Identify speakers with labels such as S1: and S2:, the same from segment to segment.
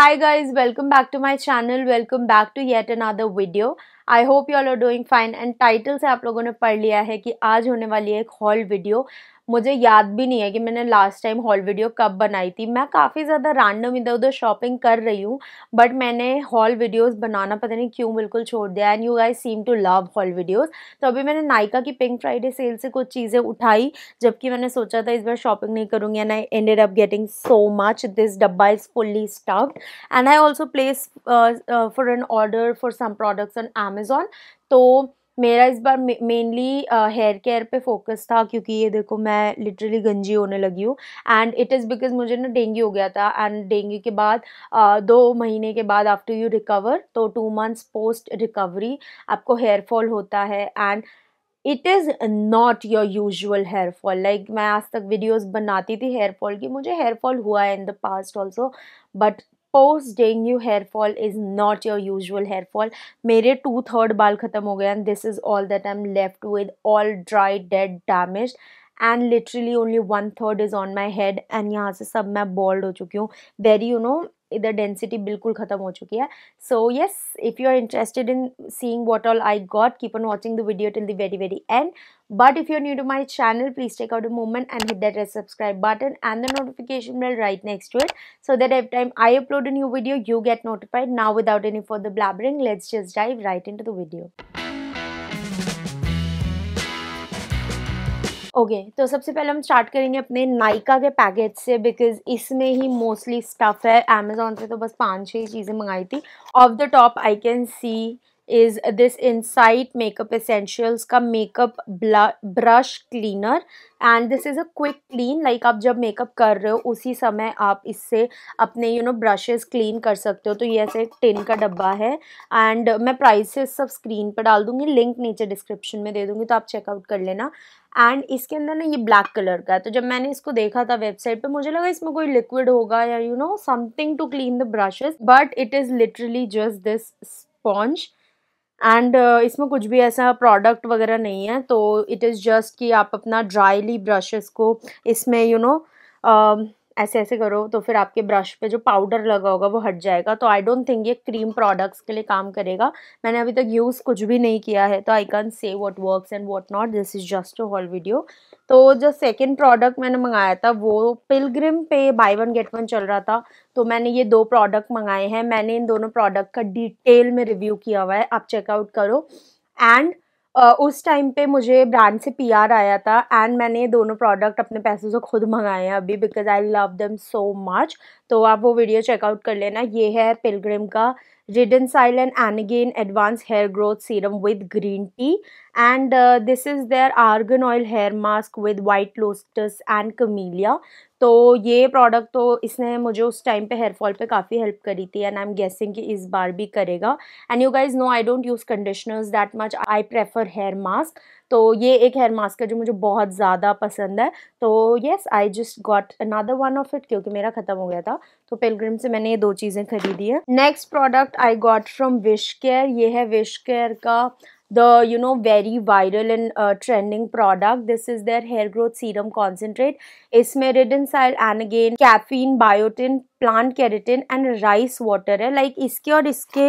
S1: hi guys welcome back to my channel welcome back to yet another video I hope you all are doing fine and title से आप लोगों ने पढ़ लिया है कि आज होने वाली है एक हॉल वीडियो मुझे याद भी नहीं है कि मैंने लास्ट टाइम हॉल वीडियो कब बनाई थी मैं काफ़ी ज़्यादा रैंडम इधर उधर शॉपिंग कर रही हूँ बट मैंने हॉल वीडियोस बनाना पता नहीं क्यों बिल्कुल छोड़ दिया and you I seem to love haul videos तो अभी मैंने नाइका की पिंक फ्राइडे सेल से कुछ चीज़ें उठाई जबकि मैंने सोचा था इस बार शॉपिंग नहीं करूँगी and I ended up getting so much this डब्बा is fully stuffed and I also placed for an order for some products on M Amazon तो मेरा इस बार मेनली हेयर केयर पे फोकस था क्योंकि ये देखो मैं लिटरली गंजी होने लगी हूँ एंड इट इज़ बिकॉज मुझे ना डेंगू हो गया था एंड डेंगू के बाद uh, दो महीने के बाद आफ्टर यू रिकवर तो टू मंथ्स पोस्ट रिकवरी आपको हेयर फॉल होता है and it is not your usual hair fall like मैं आज तक वीडियोज़ बनाती थी हेयर फॉल की मुझे हेयर फॉल हुआ है in the past also but post dengue hair fall is not your usual hair fall मेरे टू थर्ड बाल ख़त्म हो गए and this is all that I am left with all dry dead damage and literally only one third is on my head and यहाँ से सब मैं bald हो चुकी हूँ वेरी यू नो इधर density bilkul ख़त्म हो So yes, if you are interested in seeing what all I got, keep on watching the video till the very very end. but if you're new to my channel please take out a moment and hit that red subscribe button and the notification bell right next to it so that every time i upload a new video you get notified now without any further blabbering let's just dive right into the video okay okay, तो सबसे पहले हम start करेंगे अपने नाइका के package से because इसमें ही मोस्टली स्टफ़ है अमेज़ोन से तो बस पाँच छः चीज़ें मंगाई थी of the top I can see is this Insight Makeup Essentials का makeup brush cleaner and this is a quick clean like आप जब मेकअप कर रहे हो उसी समय आप इससे अपने यू नो ब्रशेज क्लीन कर सकते हो तो ये ऐसे एक टिन का डब्बा है एंड मैं प्राइसेस सब स्क्रीन पर डाल दूँगी लिंक नीचे डिस्क्रिप्शन में दे दूँगी तो आप चेकआउट कर लेना एंड इसके अंदर ना ये ब्लैक कलर का है तो जब मैंने इसको देखा था वेबसाइट पे मुझे लगा इसमें कोई लिक्विड होगा या you know something to clean the brushes but it is literally just this sponge and uh, इसमें कुछ भी ऐसा प्रोडक्ट वगैरह नहीं है तो इट इज़ जस्ट कि आप अपना ड्राईली ब्रशेस को इसमें you you know know, uh, ऐसे ऐसे करो तो फिर आपके ब्रश पे जो पाउडर लगा होगा वो हट जाएगा तो आई डोंट थिंक ये क्रीम प्रोडक्ट्स के लिए काम करेगा मैंने अभी तक यूज़ कुछ भी नहीं किया है तो I can say what work and what not this is just a haul video तो जो सेकेंड प्रोडक्ट मैंने मंगाया था वो पिलग्रिम पे बाई वन गेट वन चल रहा था तो मैंने ये दो प्रोडक्ट मंगाए हैं मैंने इन दोनों प्रोडक्ट का डिटेल में रिव्यू किया हुआ है आप चेकआउट करो एंड Uh, उस टाइम पे मुझे ब्रांड से पीआर आया था एंड मैंने दोनों प्रोडक्ट अपने पैसे से खुद मंगाए हैं अभी because I love them so much तो आप वो वीडियो चेकआउट कर लेना ये है पिलग्रिम का Redensyl Anagain advanced hair growth serum with green tea and this is their argan oil hair mask with white lotus and camellia तो ये प्रोडक्ट तो इसने मुझे उस टाइम पे हेयर फॉल पे काफ़ी हेल्प करी थी एंड आई एम गेसिंग कि इस बार भी करेगा and you guys know I don't use conditioners that much I prefer hair mask तो ये एक हेयर मास्क है जो मुझे बहुत ज़्यादा पसंद है तो yes I just got another one of it क्योंकि मेरा ख़त्म हो गया था तो पेलग्रिम से मैंने ये दो चीज़ें खरीदी है next product I got from Wish Care ये है विश केयर का the you know very viral and uh, trending product this is their hair growth serum concentrate esmeridin ismeridensyl anagen caffeine biotin plant keratin and rice water hai like iske aur iske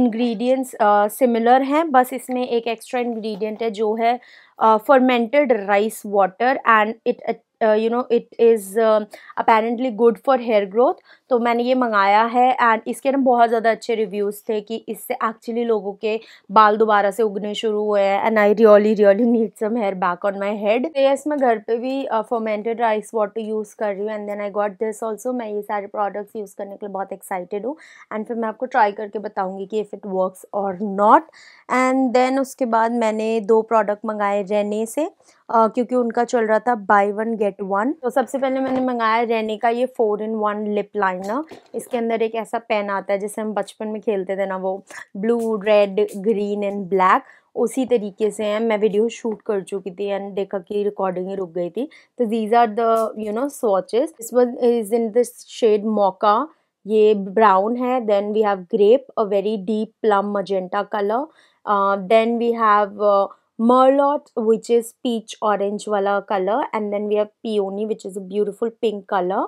S1: ingredients uh, similar hain bas isme ek extra ingredient hai jo hai uh, fermented rice water and it uh, you know it is apparently good for hair growth तो मैंने ये मंगाया है and इसके ना बहुत ज़्यादा अच्छे रिव्यूज़ थे कि इससे एक्चुअली लोगों के बाल दोबारा से उगने शुरू हुए हैं and I really really need some hair back on my head yes मैं घर पे भी फर्मेंटेड राइस वाटर यूज़ कर रही हूँ and then I got this also मैं ये सारे प्रोडक्ट्स यूज़ करने के लिए बहुत एक्साइटेड हूँ एंड फिर मैं आपको ट्राई करके बताऊँगी कि इफ़ इट वर्क्स और नॉट एंड देन उसके बाद मैंने दो प्रोडक्ट मंगाए रहने से आ, क्योंकि उनका चल रहा था बाय वन गेट वन तो सबसे पहले मैंने मंगाया रहने का ये four in one lip liner इसके अंदर एक ऐसा पेन आता है जिसे हम बचपन में खेलते थे ना वो blue red green and black उसी तरीके से हैं मैं वीडियो शूट कर चुकी थी एंड देखा कि रिकॉर्डिंग ही रुक गई थी तो these are the you know swatches this is in the shade mocha ये ब्राउन है then we have grape a very deep plum magenta colour then we have merlot which is peach orange wala color and then we have peony which is a beautiful pink color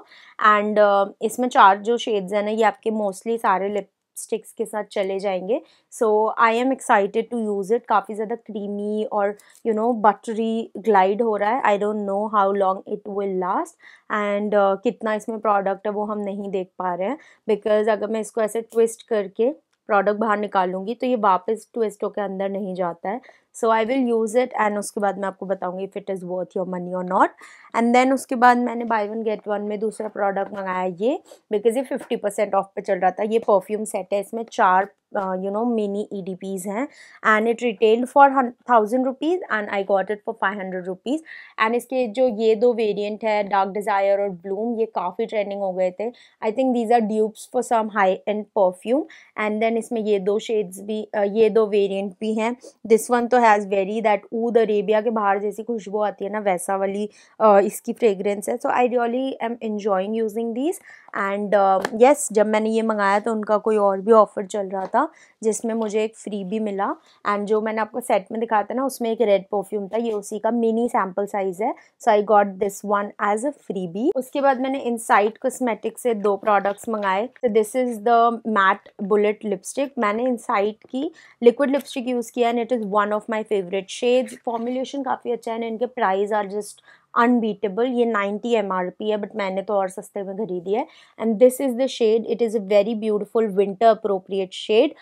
S1: and uh, इसमें चार जो shades हैं ना ये आपके mostly सारे lip sticks के साथ चले जाएंगे so I am excited to use it काफ़ी ज़्यादा क्रीमी और यू नो बटरी ग्लाइड हो रहा है I don't know how long it will last and कितना इसमें प्रोडक्ट है वो हम नहीं देख पा रहे हैं बिकॉज अगर मैं इसको ऐसे ट्विस्ट करके प्रोडक्ट बाहर निकालूंगी तो ये वापस टू के अंदर नहीं जाता है so I will use it and उसके बाद मैं आपको बताऊंगी if it is worth your money और नॉट एंड देन उसके बाद मैंने बाई वन गेट वन में दूसरा प्रोडक्ट मंगाया ये बिकॉज ये फिफ्टी परसेंट ऑफ पे चल रहा था ये परफ्यूम सेट है इसमें चार मिनी ई डी पीज हैं and it retail for thousand rupees and I got it for five hundred rupees and इसके जो ये दो वेरियंट है डार्क डिज़ायर और ब्लूम ये काफ़ी ट्रेंडिंग हो गए थे I think these are dupes for some high end perfume and then इसमें ये दो शेड्स भी uh, ये दो वेरियंट भी हैं दिस वन तो has very that oud Arabia के बाहर जैसी खुशबू आती है ना वैसा वाली uh, इसकी फ्रेगरेंस है so I really am enjoying using these and yes um, जब मैंने ये मंगाया तो उनका कोई और भी ऑफ़र चल रहा था जिसमें मुझे एक फ्री भी मिला एंड जो मैंने आपको सेट में दिखाया था ना उसमें एक रेड परफ्यूम था ये उसी का मिनी सैम्पल साइज़ है so I got this one as a freebie उसके बाद मैंने इनसाइट कॉस्मेटिक से दो प्रोडक्ट्स मंगाए तो this is the matte bullet lipstick मैंने इनसाइट की लिक्विड लिपस्टिक यूज़ किया and it is one of my favourite shades formulation काफ़ी अच्छा है एंड इनके प्राइस आर जस्ट अनबीटेबल ये 90 एम है बट मैंने तो और सस्ते में खरीदी है and this is the shade it is a very beautiful winter appropriate shade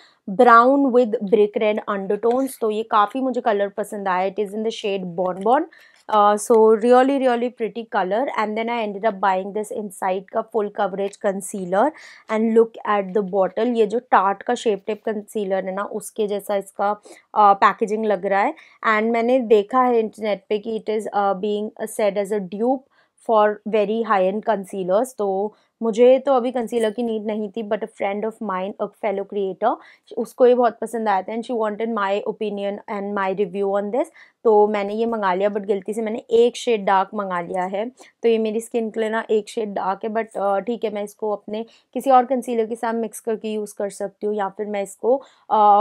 S1: brown with brick red undertones तो ये काफ़ी मुझे कलर पसंद आया it is in the shade bon bon uh, so really really pretty color and then I ended up buying this inside का full coverage concealer and look at the bottle ये जो Tarte का shape tape concealer है ना उसके जैसा इसका uh, packaging लग रहा है and मैंने देखा है internet पे कि it is uh, being said as a dupe for very high end concealers तो मुझे तो अभी कंसीलर की नीड नहीं थी but a friend of mine a fellow creator उसको ये बहुत पसंद आया था and she wanted my opinion and my review on this तो मैंने ये मंगा लिया बट गलती से मैंने एक शेड डार्क मंगा लिया है तो ये मेरी स्किन के लिए ना एक शेड डार्क है बट ठीक है मैं इसको अपने किसी और कंसीलर के साथ मिक्स करके यूज़ कर सकती हूँ या फिर मैं इसको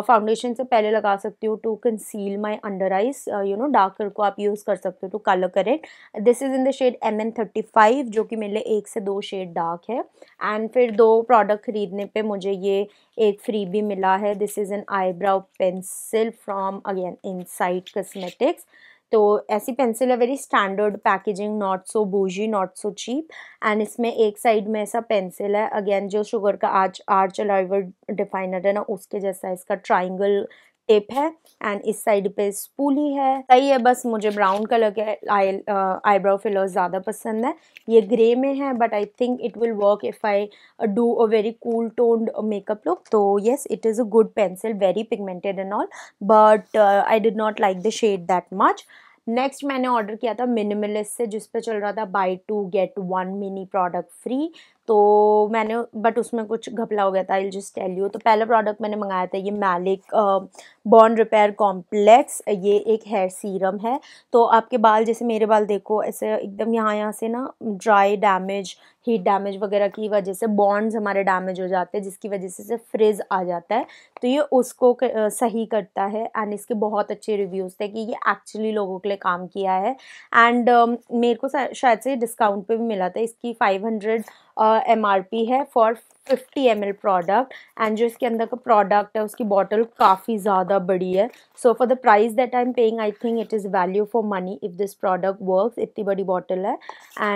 S1: फाउंडेशन से पहले लगा सकती हूँ to conceal my under eyes you know darker को आप यूज़ कर सकते हो to colour correct this is in the shade M N thirty five जो कि मेरे लिए एक से दो शेड डार्क है एंड फिर दो प्रोडक्ट ख़रीदने पर मुझे ये एक फ्री भी मिला है this is an eyebrow pencil from again Insight cosmetics तो ऐसी पेंसिल है very standard packaging not so boujee not so cheap and इसमें एक साइड में ऐसा पेंसिल है अगेन जो शुगर का आज आर्च अलाइवर डिफाइनर है ना उसके जैसा इसका ट्राइंगल टेप है एंड इस साइड पे स्पूली है सही है बस मुझे ब्राउन कलर के आई आईब्रो फिलर ज़्यादा पसंद है ये ग्रे में है but I think it will work if I do a very cool toned makeup look तो yes it is a good pencil very pigmented and all but I did not like the shade that much next मैंने order किया था Minimalist से जिस पे चल रहा था buy two get one mini product free तो मैंने बट उसमें कुछ घपला हो गया था आई जस्ट टेल यू तो पहला प्रोडक्ट मैंने मंगाया था ये मैलिक बॉन्ड रिपेयर कॉम्प्लेक्स ये एक हेयर सीरम है तो आपके बाल जैसे मेरे बाल देखो ऐसे एकदम यहाँ यहाँ से ना ड्राई डैमेज हीट डैमेज वगैरह की वजह से बॉन्ड्स हमारे डैमेज हो जाते हैं जिसकी वजह से फ्रिज आ जाता है तो ये उसको कर, सही करता है एंड इसके बहुत अच्छे रिव्यूज़ थे कि ये एक्चुअली लोगों के लिए काम किया है एंड uh, मेरे को शायद से डिस्काउंट पर भी मिला था इसकी five hundred M R P है for fifty M L product and जो इसके अंदर का प्रोडक्ट है उसकी बॉटल काफ़ी ज़्यादा बड़ी है so for the price that I am paying I think it is value for money if this product work इतनी बड़ी बॉटल है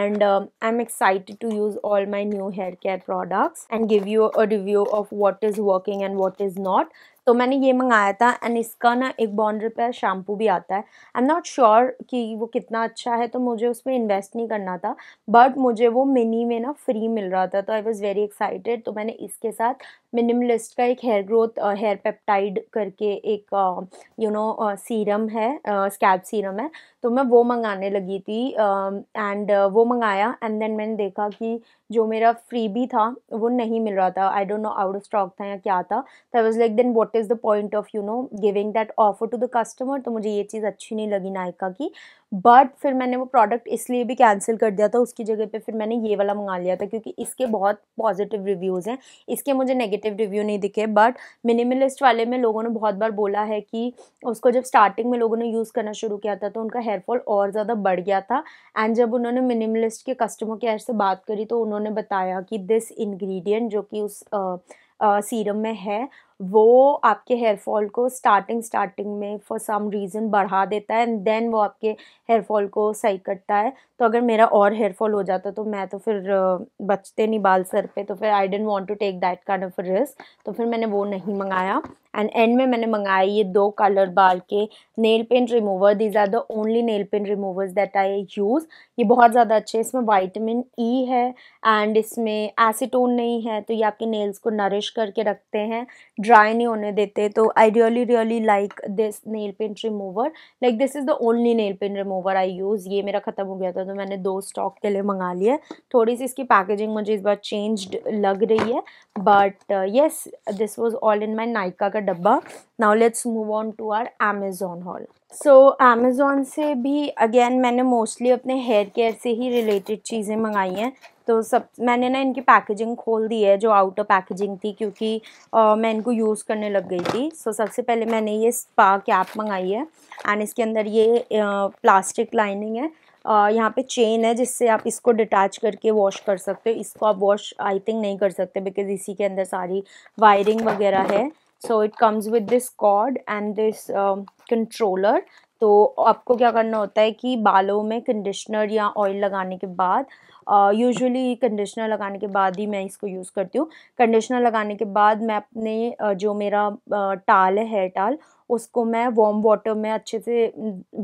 S1: and I am excited to use all my new hair care products and give you a review of what is working and what is not तो मैंने ये मंगाया था and इसका ना एक बॉन्ड रिपेयर शैम्पू भी आता है आई एम नॉट श्योर कि वो कितना अच्छा है तो मुझे उसमें इन्वेस्ट नहीं करना था बट मुझे वो मिनी में ना फ्री मिल रहा था तो आई वॉज़ वेरी एक्साइटेड तो मैंने इसके साथ मिनिमलिस्ट का एक हेयर ग्रोथ हेयर पेप्टाइड करके एक यू नो सीरम है स्कैप uh, सीरम है तो मैं वो मंगाने लगी थी एंड uh, uh, वो मंगाया एंड देन मैंने देखा कि जो मेरा फ्री भी था वो नहीं मिल रहा था I don't know out of stock था या क्या था तो I was like then what is the point of you know giving that offer to the customer तो मुझे ये चीज़ अच्छी नहीं लगी नायका की बट फिर मैंने वो प्रोडक्ट इसलिए भी कैंसिल कर दिया था उसकी जगह पे फिर मैंने ये वाला मंगा लिया था क्योंकि इसके बहुत पॉजिटिव रिव्यूज़ हैं इसके मुझे नेगेटिव रिव्यू नहीं दिखे बट मिनिमलिस्ट वाले में लोगों ने बहुत बार बोला है कि उसको जब स्टार्टिंग में लोगों ने यूज़ करना शुरू किया था तो उनका हेयरफॉल और ज़्यादा बढ़ गया था एंड जब उन्होंने मिनिमलिस्ट के कस्टमर केयर से बात करी तो उन्होंने बताया कि दिस इन्ग्रीडियंट जो कि उस आ, सीरम uh, में है वो आपके हेयर फॉल को स्टार्टिंग स्टार्टिंग में फॉर सम रीज़न बढ़ा देता है एंड देन वो आपके हेयर फॉल को सही करता है तो अगर मेरा और हेयर फॉल हो जाता तो मैं तो फिर बचते नहीं बाल सर पे तो फिर I don't want to take that kind of risk तो फिर मैंने वो नहीं मंगाया एंड एंड में मैंने मंगाए ये दो कलर बाल के nail paint remover these are the only nail paint removers that I use ये बहुत ज़्यादा अच्छे इसमें वाइटमिन ई e है एंड इसमें एसिटोन नहीं है तो ये आपके नेल्स को नरिश करके रखते हैं ड्राई नहीं होने देते तो I really really like this nail paint remover like this is the only nail paint remover I use ये मेरा ख़त्म हो गया था तो मैंने दो स्टॉक के लिए मंगा लिया थोड़ी सी इसकी पैकेजिंग मुझे इस बार चेंज लग रही है but yes this was all in my Nykaa का डब्बा now let's move on to our Amazon haul so so, Amazon से भी अगेन मैंने मोस्टली अपने हेयर केयर से ही रिलेटेड चीज़ें मंगाई हैं तो सब मैंने ना इनकी पैकेजिंग खोल दी है जो आउटर पैकेजिंग थी क्योंकि आ, मैं इनको यूज़ करने लग गई थी सो so, सबसे पहले मैंने ये स्पा कैप मंगाई है एंड इसके अंदर ये आ, प्लास्टिक लाइनिंग है यहाँ पे चेन है जिससे आप इसको डिटैच करके वॉश कर सकते हो इसको आप वॉश आई थिंक नहीं कर सकते बिकॉज इसी के अंदर सारी वायरिंग वगैरह है so it comes with this cord and this controller तो आपको क्या करना होता है कि बालों में कंडीशनर या ऑयल लगाने के बाद यूजुअली uh, कंडीशनर लगाने के बाद ही मैं इसको यूज़ करती हूँ कंडीशनर लगाने के बाद मैं अपने uh, जो मेरा टाल uh, है हेयर टाल उसको मैं वॉम वाटर में अच्छे से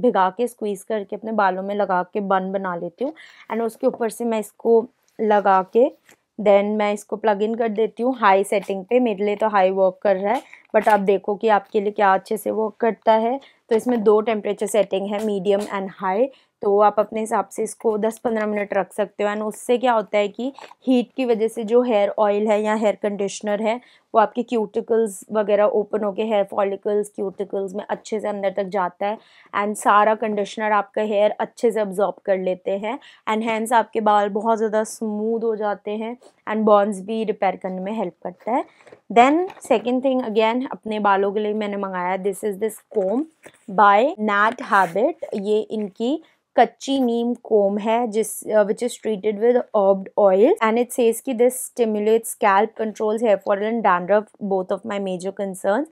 S1: भिगा के स्क्वीज़ करके अपने बालों में लगा के बन बना लेती हूँ एंड उसके ऊपर से मैं इसको लगा के देन मैं इसको प्लग इन कर देती हूँ हाई सेटिंग पे मेरे लिए तो हाई वर्क कर रहा है बट आप देखो कि आपके लिए क्या अच्छे से वो करता है तो इसमें दो टेम्परेचर सेटिंग है मीडियम एंड हाई तो आप अपने हिसाब से इसको 10-15 मिनट रख सकते हो एंड उससे क्या होता है कि हीट की वजह से जो हेयर ऑयल है या हेयर कंडीशनर है वो आपके क्यूटिकल्स वगैरह ओपन होके हेयर फॉलिकल्स क्यूटिकल्स में अच्छे से अंदर तक जाता है एंड सारा कंडीशनर आपका हेयर अच्छे से अब्जॉर्ब कर लेते हैं एंड हैंस आपके बाल बहुत ज़्यादा स्मूद हो जाते हैं एंड बॉन्स भी रिपेयर करने में हेल्प करता है देन सेकेंड थिंग अगेन अपने बालों के लिए मैंने मंगाया this is this comb by Nat Habit ये इनकी कच्ची नीम कोम है जिस which is treated with herbed oil and it says की this stimulate scalp controls hair fall and dandruff both of my major concern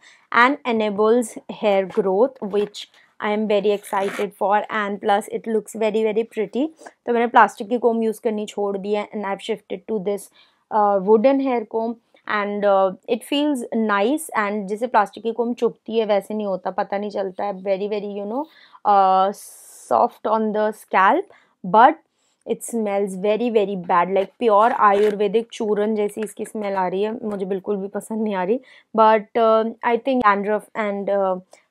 S1: and enables hair growth which I am very excited for and plus it looks very very pretty तो मैंने plastic की कोम use करनी छोड़ दी है and I have shifted to this wooden hair comb and it feels nice and जैसे plastic की comb चुभती है वैसे नहीं होता पता नहीं चलता है very very you know soft on the scalp but it smells very very bad like pure Ayurvedic चूरन जैसी इसकी स्मेल आ रही है मुझे बिल्कुल भी पसंद नहीं आ रही but I think dandruff and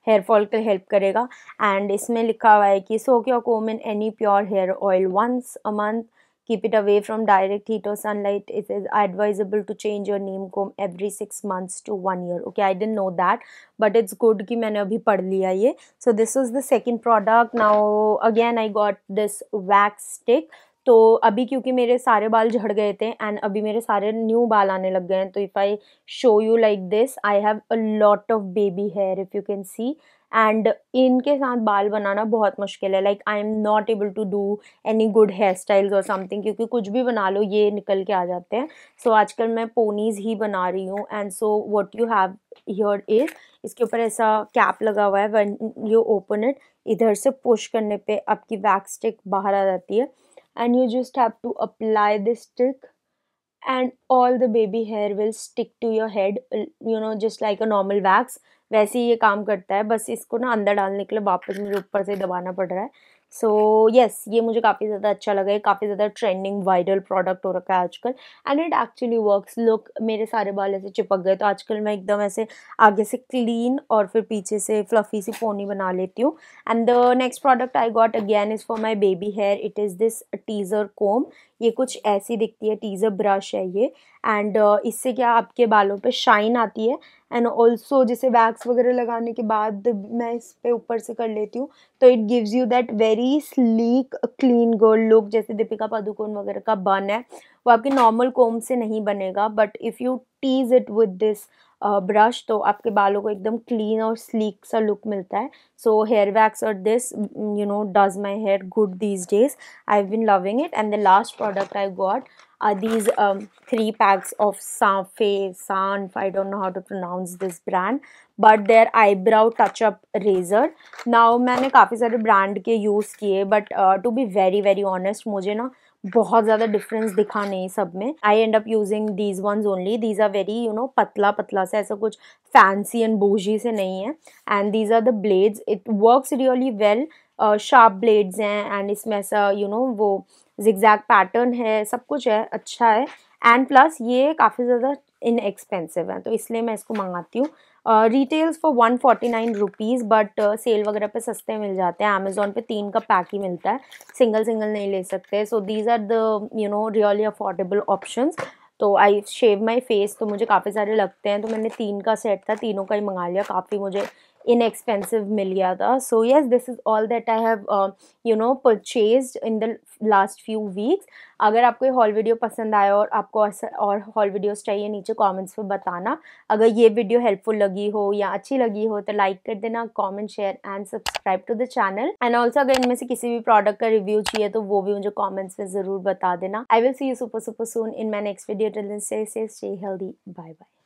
S1: hair fall के हेल्प करेगा एंड इसमें लिखा हुआ है कि soak your comb in any pure hair oil once a month keep it away from direct heat or sunlight it is advisable to change your neem comb every 6 months to 1 year okay i didn't know that but it's good ki maine abhi पढ़ liya ye so this was the second product now again i got this wax stick तो अभी क्योंकि मेरे सारे बाल झड़ गए थे एंड अभी मेरे सारे न्यू बाल आने लग गए हैं तो if I show you like this I have a lot of baby hair if you can see and इनके साथ बाल बनाना बहुत मुश्किल है like I am not able to do any good hair styles और समथिंग क्योंकि कुछ भी बना लो ये निकल के आ जाते हैं सो so, आजकल मैं पोनीज़ ही बना रही हूँ and so what you have your is इसके ऊपर ऐसा कैप लगा हुआ है वन यू ओपन इट इधर से पुश करने पे आपकी वैक्स स्टिक बाहर आ जाती है and you just have to apply this stick and all the baby hair will stick to your head you know just like a normal wax वैसे ही ये काम करता है बस इसको ना अंदर डालने के लिए वापस मुझे ऊपर से दबाना पड़ रहा है सो so, येस yes, ये मुझे काफ़ी ज़्यादा अच्छा लगा है काफ़ी ज़्यादा ट्रेंडिंग वायरल प्रोडक्ट हो रखा है आजकल and it actually works look मेरे सारे बाल ऐसे चिपक गए तो आजकल मैं एकदम ऐसे आगे से क्लीन और फिर पीछे से फ्लफी सी पोनी बना लेती हूँ and the next product I got again is for my baby hair it is this teaser comb ये कुछ ऐसी दिखती है टीज़र ब्रश है ये एंड uh, इससे क्या आपके बालों पे शाइन आती है एंड ऑल्सो जैसे वैक्स वगैरह लगाने के बाद मैं इस पर ऊपर से कर लेती हूँ तो it gives you that very sleek clean girl look जैसे दीपिका पादुकोण वगैरह का बन है वो आपके नॉर्मल कोम से नहीं बनेगा but if you tease it with this brush तो आपके बालों को एकदम क्लीन और स्लीक सा लुक मिलता है सो हेयर वैक्स और this you know does my hair good this days I have been loving it and the last product I got are these three packs of साफे सान्फ I don't know how to pronounce this brand but their eyebrow touch up razor now मैंने काफ़ी सारे brand के use किए but to be very very honest मुझे ना बहुत ज़्यादा डिफरेंस दिखा नहीं सब में I end up using these ones only these are very you know पतला पतला से ऐसा कुछ फैंसी एंड बोझी से नहीं है and these are the blades it works really well sharp blades हैं एंड इसमें ऐसा यू you नो know, वो जिग्जैग पैटर्न है सब कुछ है अच्छा है एंड प्लस ये काफ़ी ज़्यादा इनएक्सपेंसिव है तो इसलिए मैं इसको मंगाती हूँ retails for one forty nine rupees but sale वगैरह पे सस्ते मिल जाते हैं अमेज़ोन पे तीन का पैक ही मिलता है सिंगल सिंगल नहीं ले सकते so these are the you know really affordable options तो आई शेव माई फेस तो मुझे काफ़ी सारे लगते हैं तो मैंने तीन का सेट था तीनों का ही मंगा लिया काफ़ी मुझे इनएक्सपेंसिव मिल गया था so yes this is all that I have you know purchase in the last few weeks अगर आपको ये हॉल वीडियो पसंद आया और आपको और हॉल वीडियोज चाहिए नीचे कॉमेंट्स में बताना अगर ये वीडियो हेल्पफुल लगी हो या अच्छी लगी हो तो लाइक कर देना comment share and subscribe to the channel and also अगर इनमें से किसी भी प्रोडक्ट का रिव्यू चाहिए तो वो भी मुझे कॉमेंट्स में ज़रूर बता देना I will see you super super soon in my next video till stay healthy bye bye